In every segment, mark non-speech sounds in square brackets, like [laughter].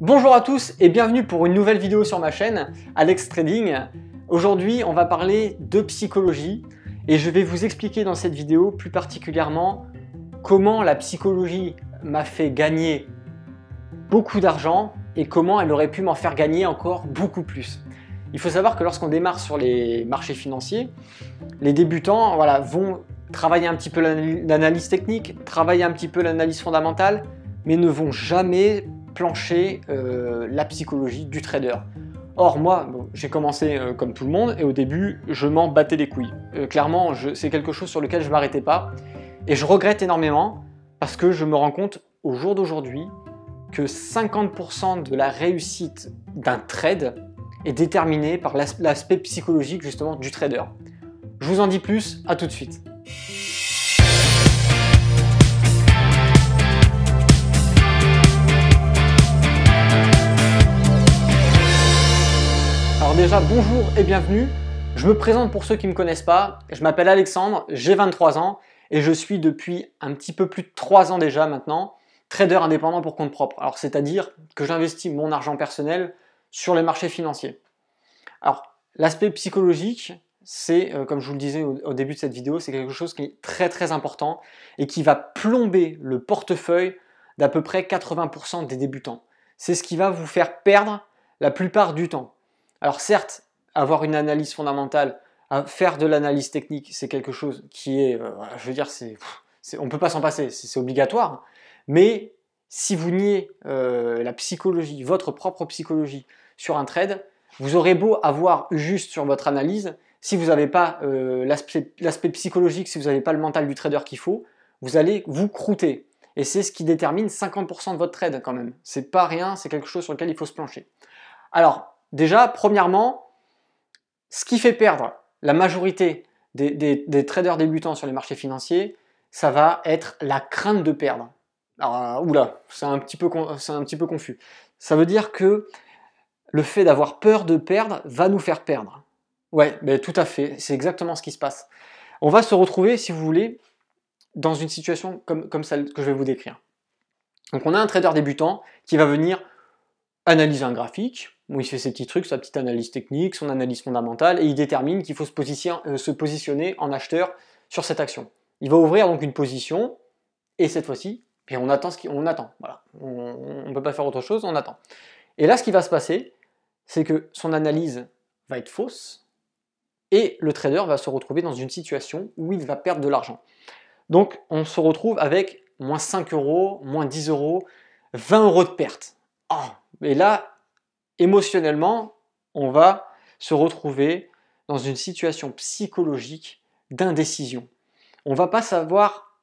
Bonjour à tous et bienvenue pour une nouvelle vidéo sur ma chaîne, Alex Trading. Aujourd'hui, on va parler de psychologie et je vais vous expliquer dans cette vidéo plus particulièrement comment la psychologie m'a fait gagner beaucoup d'argent et comment elle aurait pu m'en faire gagner encore beaucoup plus. Il faut savoir que lorsqu'on démarre sur les marchés financiers, les débutants vont travailler un petit peu l'analyse technique, travailler un petit peu l'analyse fondamentale, mais ne vont jamais plancher euh, la psychologie du trader. Or moi, j'ai commencé euh, comme tout le monde et au début, je m'en battais les couilles. Euh, clairement, c'est quelque chose sur lequel je m'arrêtais pas et je regrette énormément parce que je me rends compte au jour d'aujourd'hui que 50% de la réussite d'un trade est déterminée par l'aspect psychologique justement du trader. Je vous en dis plus, à tout de suite. bonjour et bienvenue. Je me présente pour ceux qui ne me connaissent pas. Je m'appelle Alexandre, j'ai 23 ans et je suis depuis un petit peu plus de 3 ans déjà maintenant trader indépendant pour compte propre. Alors c'est-à-dire que j'investis mon argent personnel sur les marchés financiers. Alors l'aspect psychologique, c'est euh, comme je vous le disais au début de cette vidéo, c'est quelque chose qui est très très important et qui va plomber le portefeuille d'à peu près 80% des débutants. C'est ce qui va vous faire perdre la plupart du temps. Alors certes, avoir une analyse fondamentale, euh, faire de l'analyse technique, c'est quelque chose qui est, euh, je veux dire, c'est, on ne peut pas s'en passer, c'est obligatoire. Mais si vous niez euh, la psychologie, votre propre psychologie sur un trade, vous aurez beau avoir juste sur votre analyse, si vous n'avez pas l'aspect psychologique, si vous n'avez pas le mental du trader qu'il faut, vous allez vous croûter. Et c'est ce qui détermine 50% de votre trade quand même. C'est pas rien, c'est quelque chose sur lequel il faut se plancher. Alors, Déjà, premièrement, ce qui fait perdre la majorité des, traders débutants sur les marchés financiers, ça va être la crainte de perdre. Alors, euh, oula, c'est un, petit peu, un petit peu confus. Ça veut dire que le fait d'avoir peur de perdre va nous faire perdre. Ouais, tout à fait, c'est exactement ce qui se passe. On va se retrouver, si vous voulez, dans une situation comme, comme celle que je vais vous décrire. Donc on a un trader débutant qui va venir analyser un graphique, il fait ses petits trucs, sa petite analyse technique, son analyse fondamentale, et il détermine qu'il faut se euh, positionner, en acheteur sur cette action. Il va ouvrir donc une position, et cette fois-ci, et eh on attend ce attend. On ne peut pas faire autre chose, on attend. Et là, ce qui va se passer, c'est que son analyse va être fausse, et le trader va se retrouver dans une situation où il va perdre de l'argent. Donc, on se retrouve avec moins 5 euros, moins 10 euros, 20 euros de perte. Ah et là, émotionnellement, on va se retrouver dans une situation psychologique d'indécision. On va pas savoir,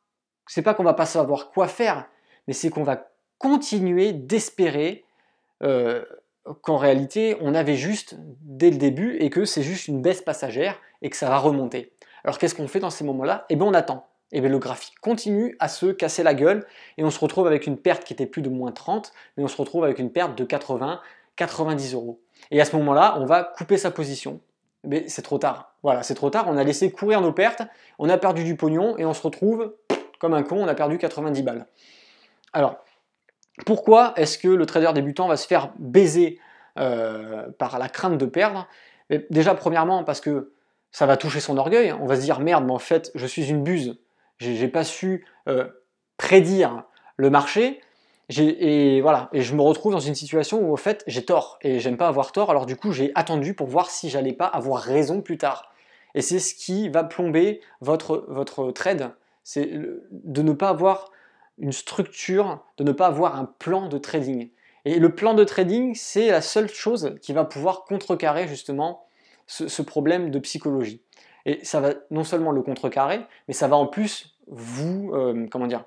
c'est pas qu'on va pas savoir quoi faire, mais c'est qu'on va continuer d'espérer euh, qu'en réalité on avait juste dès le début et que c'est juste une baisse passagère et que ça va remonter. Alors qu'est-ce qu'on fait dans ces moments-là Eh bien on attend. Et eh bien le graphique continue à se casser la gueule et on se retrouve avec une perte qui était plus de moins 30, mais on se retrouve avec une perte de 80, 90 euros. Et à ce moment-là, on va couper sa position. Mais c'est trop tard. Voilà, c'est trop tard. On a laissé courir nos pertes, on a perdu du pognon et on se retrouve comme un con, on a perdu 90 balles. Alors, pourquoi est-ce que le trader débutant va se faire baiser euh, par la crainte de perdre Déjà, premièrement, parce que ça va toucher son orgueil. Hein. On va se dire merde, mais en fait, je suis une buse. J'ai pas su euh, prédire le marché et voilà, et je me retrouve dans une situation où au fait j'ai tort et j'aime pas avoir tort, alors du coup j'ai attendu pour voir si j'allais pas avoir raison plus tard. Et c'est ce qui va plomber votre, trade, c'est de ne pas avoir une structure, de ne pas avoir un plan de trading. Et le plan de trading, c'est la seule chose qui va pouvoir contrecarrer justement ce, problème de psychologie. Et ça va non seulement le contrecarrer, mais ça va en plus vous, euh, comment dire,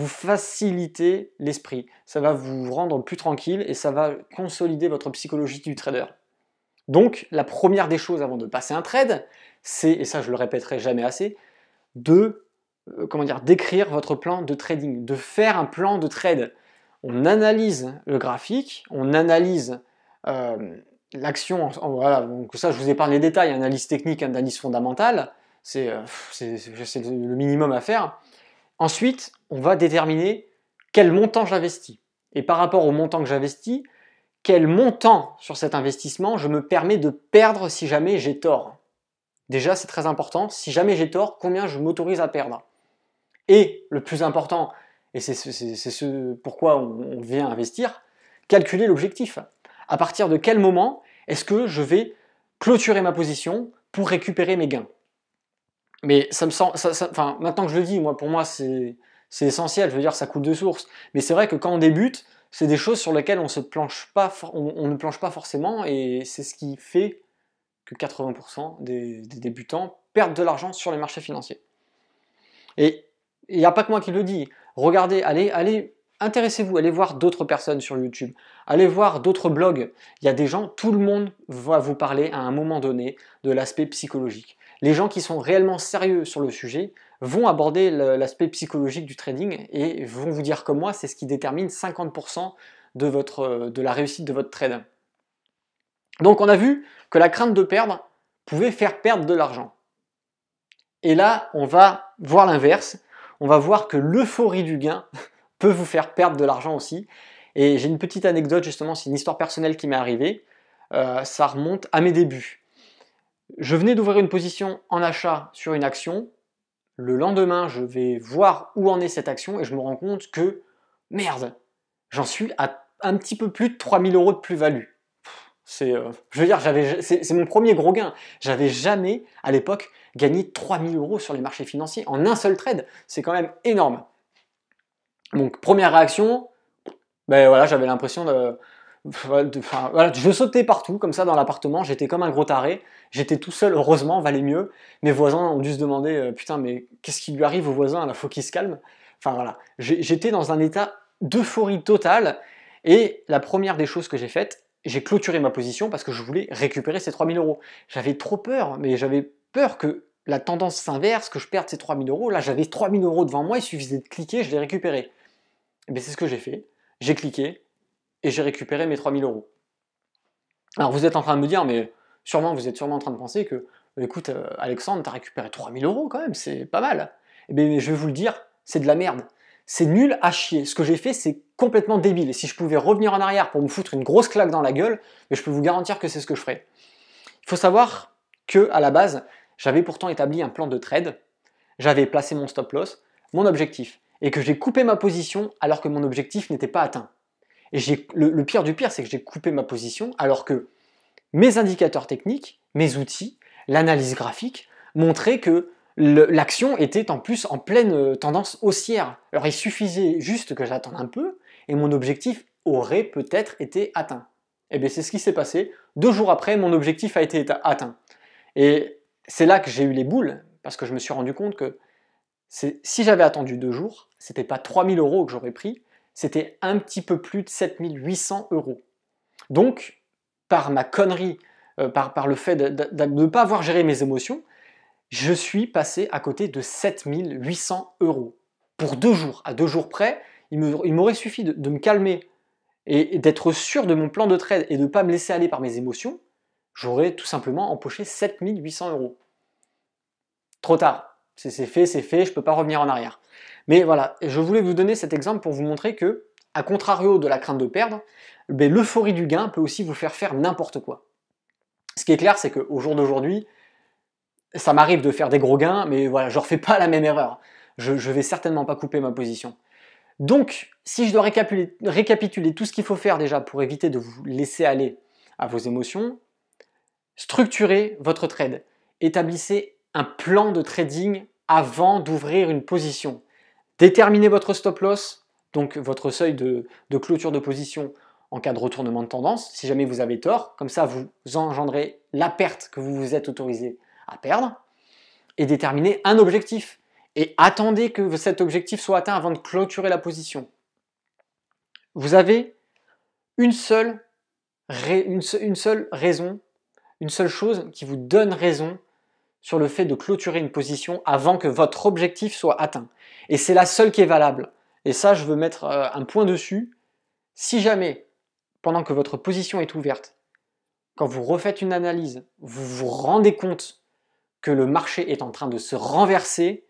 vous faciliter l'esprit. Ça va vous rendre plus tranquille et ça va consolider votre psychologie du trader. Donc, la première des choses avant de passer un trade, c'est, et ça je le répéterai jamais assez, de euh, comment dire, d'écrire votre plan de trading, de faire un plan de trade. On analyse le graphique, on analyse euh, l'action, voilà, donc ça je vous parlé les détails, analyse technique, analyse fondamentale, c'est euh, le minimum à faire. Ensuite, on va déterminer quel montant j'investis. Et par rapport au montant que j'investis, quel montant sur cet investissement je me permets de perdre si jamais j'ai tort. Déjà, c'est très important. Si jamais j'ai tort, combien je m'autorise à perdre. Et le plus important, et c'est ce, pourquoi on vient investir, calculer l'objectif. À partir de quel moment est-ce que je vais clôturer ma position pour récupérer mes gains mais ça me sent, enfin, maintenant que je le dis, moi, pour moi, c'est essentiel. Je veux dire, ça coule de source. Mais c'est vrai que quand on débute, c'est des choses sur lesquelles on, se planche pas, on, ne planche pas forcément, et c'est ce qui fait que 80% des, des, débutants perdent de l'argent sur les marchés financiers. Et il n'y a pas que moi qui le dis. Regardez, allez, allez, intéressez-vous, allez voir d'autres personnes sur YouTube, allez voir d'autres blogs. Il y a des gens, tout le monde va vous parler à un moment donné de l'aspect psychologique les gens qui sont réellement sérieux sur le sujet vont aborder l'aspect psychologique du trading et vont vous dire comme moi, c'est ce qui détermine 50% de, votre, de la réussite de votre trade. Donc on a vu que la crainte de perdre pouvait faire perdre de l'argent. Et là, on va voir l'inverse. On va voir que l'euphorie du gain [laughs] peut vous faire perdre de l'argent aussi. Et j'ai une petite anecdote justement, c'est une histoire personnelle qui m'est arrivée. Euh, ça remonte à mes débuts. Je venais d'ouvrir une position en achat sur une action. Le lendemain, je vais voir où en est cette action et je me rends compte que, merde, j'en suis à un petit peu plus de 3000 euros de plus-value. C'est, euh, je veux dire, j'avais, mon premier gros gain. J'avais jamais, à l'époque, gagné 3000 euros sur les marchés financiers en un seul trade. C'est quand même énorme. Donc, première réaction, ben voilà, j'avais l'impression de, je sautais partout, comme ça, dans l'appartement. J'étais comme un gros taré. J'étais tout seul, heureusement, valait mieux. Mes voisins ont dû se demander euh, Putain, mais qu'est-ce qui lui arrive aux voisins Il faut qu'il se calme. Enfin, voilà. J'étais dans un état d'euphorie totale. Et la première des choses que j'ai faites, j'ai clôturé ma position parce que je voulais récupérer ces 3000 euros. J'avais trop peur, mais j'avais peur que la tendance s'inverse, que je perde ces 3000 euros. Là, j'avais 3000 euros devant moi, il suffisait de cliquer, je les récupérais. Mais c'est ce que j'ai fait. J'ai cliqué, et j'ai récupéré mes 3000 euros. Alors vous êtes en train de me dire, mais sûrement, vous êtes sûrement en train de penser que, euh, écoute, euh, Alexandre, t'as récupéré 3000 euros quand même, c'est pas mal. Eh bien, je vais vous le dire, c'est de la merde. C'est nul à chier. Ce que j'ai fait, c'est complètement débile. Et si je pouvais revenir en arrière pour me foutre une grosse claque dans la gueule, mais je peux vous garantir que c'est ce que je ferais. Il faut savoir que, à la base, j'avais pourtant établi un plan de trade, j'avais placé mon stop loss, mon objectif, et que j'ai coupé ma position alors que mon objectif n'était pas atteint. Et le, pire du pire, c'est que j'ai coupé ma position alors que mes indicateurs techniques, mes outils, l'analyse graphique montraient que l'action était en plus en pleine euh, tendance haussière. Alors il suffisait juste que j'attende un peu et mon objectif aurait peut-être été atteint. Et eh bien c'est ce qui s'est passé. Deux jours après, mon objectif a été atteint. Et c'est là que j'ai eu les boules parce que je me suis rendu compte que si j'avais attendu deux jours, c'était pas 3000 euros que j'aurais pris, c'était un petit peu plus de 7800 euros. Donc, par ma connerie, euh, par, le fait de ne pas avoir géré mes émotions, je suis passé à côté de 7800 euros. Pour deux jours, à deux jours près, il m'aurait suffi de, de, me calmer et d'être sûr de mon plan de trade et de ne pas me laisser aller par mes émotions, j'aurais tout simplement empoché 7800 euros. Trop tard, c'est fait, c'est fait, je ne peux pas revenir en arrière. Mais voilà, je voulais vous donner cet exemple pour vous montrer que, à contrario de la crainte de perdre, ben, l'euphorie du gain peut aussi vous faire faire n'importe quoi. Ce qui est clair, c'est qu'au jour d'aujourd'hui, ça m'arrive de faire des gros gains, mais voilà, je ne refais pas la même erreur. Je ne vais certainement pas couper ma position. Donc, si je dois récapituler tout ce qu'il faut faire déjà pour éviter de vous laisser aller à vos émotions, structurez votre trade. Établissez un plan de trading avant d'ouvrir une position. Déterminez votre stop loss, donc votre seuil de, clôture de position en cas de retournement de tendance, si jamais vous avez tort. Comme ça, vous engendrez la perte que vous vous êtes autorisé à perdre. Et déterminez un objectif. Et attendez que cet objectif soit atteint avant de clôturer la position. Vous avez une seule, une seule raison, une seule chose qui vous donne raison sur le fait de clôturer une position avant que votre objectif soit atteint. Et c'est la seule qui est valable. Et ça, je veux mettre euh, un point dessus. Si jamais, pendant que votre position est ouverte, quand vous refaites une analyse, vous vous rendez compte que le marché est en train de se renverser,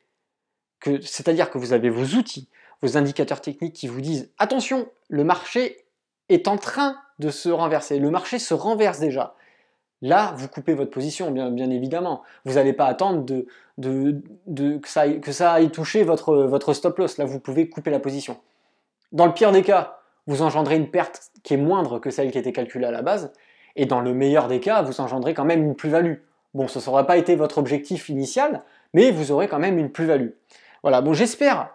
c'est-à-dire que vous avez vos outils, vos indicateurs techniques qui vous disent attention, le marché est en train de se renverser, le marché se renverse déjà. Là, vous coupez votre position, bien, évidemment. Vous n'allez pas attendre que, ça aille, toucher votre, stop loss. Là, vous pouvez couper la position. Dans le pire des cas, vous engendrez une perte qui est moindre que celle qui était calculée à la base. Et dans le meilleur des cas, vous engendrez quand même une plus-value. Bon, ce sera pas été votre objectif initial, mais vous aurez quand même une plus-value. Voilà, bon, j'espère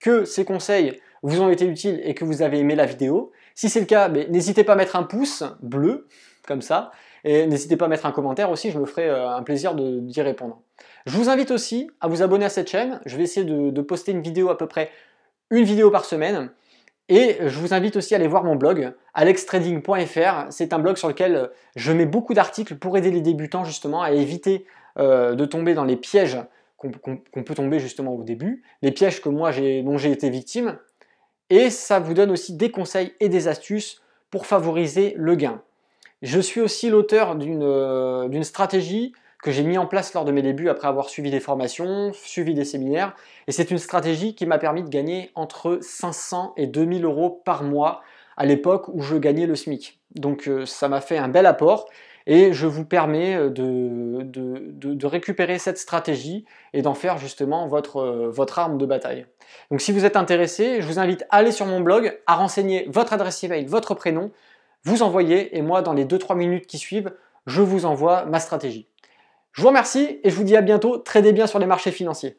que ces conseils vous ont été utiles et que vous avez aimé la vidéo. Si c'est le cas, ben, n'hésitez pas à mettre un pouce bleu, comme ça. Et n'hésitez pas à mettre un commentaire aussi, je me ferai euh, un plaisir d'y répondre. Je vous invite aussi à vous abonner à cette chaîne. Je vais essayer de, poster une vidéo à peu près une vidéo par semaine. Et je vous invite aussi à aller voir mon blog, alextrading.fr. C'est un blog sur lequel euh, je mets beaucoup d'articles pour aider les débutants justement à éviter euh, de tomber dans les pièges qu'on peut tomber justement au début, les pièges que moi dont j'ai été victime. Et ça vous donne aussi des conseils et des astuces pour favoriser le gain. Je suis aussi l'auteur euh, d'une stratégie que j'ai mis en place lors de mes débuts après avoir suivi des formations, suivi des séminaires. Et c'est une stratégie qui m'a permis de gagner entre 500 et 2000 euros par mois à l'époque où je gagnais le SMIC. Donc euh, ça m'a fait un bel apport et je vous permets euh, de, récupérer cette stratégie et d'en faire justement votre, votre arme de bataille. Donc si vous êtes intéressé, je vous invite à aller sur mon blog, à renseigner votre adresse email, votre prénom vous envoyez et moi, dans les 2-3 minutes qui suivent, je vous envoie ma stratégie. Je vous remercie et je vous dis à bientôt. Tradez bien sur les marchés financiers.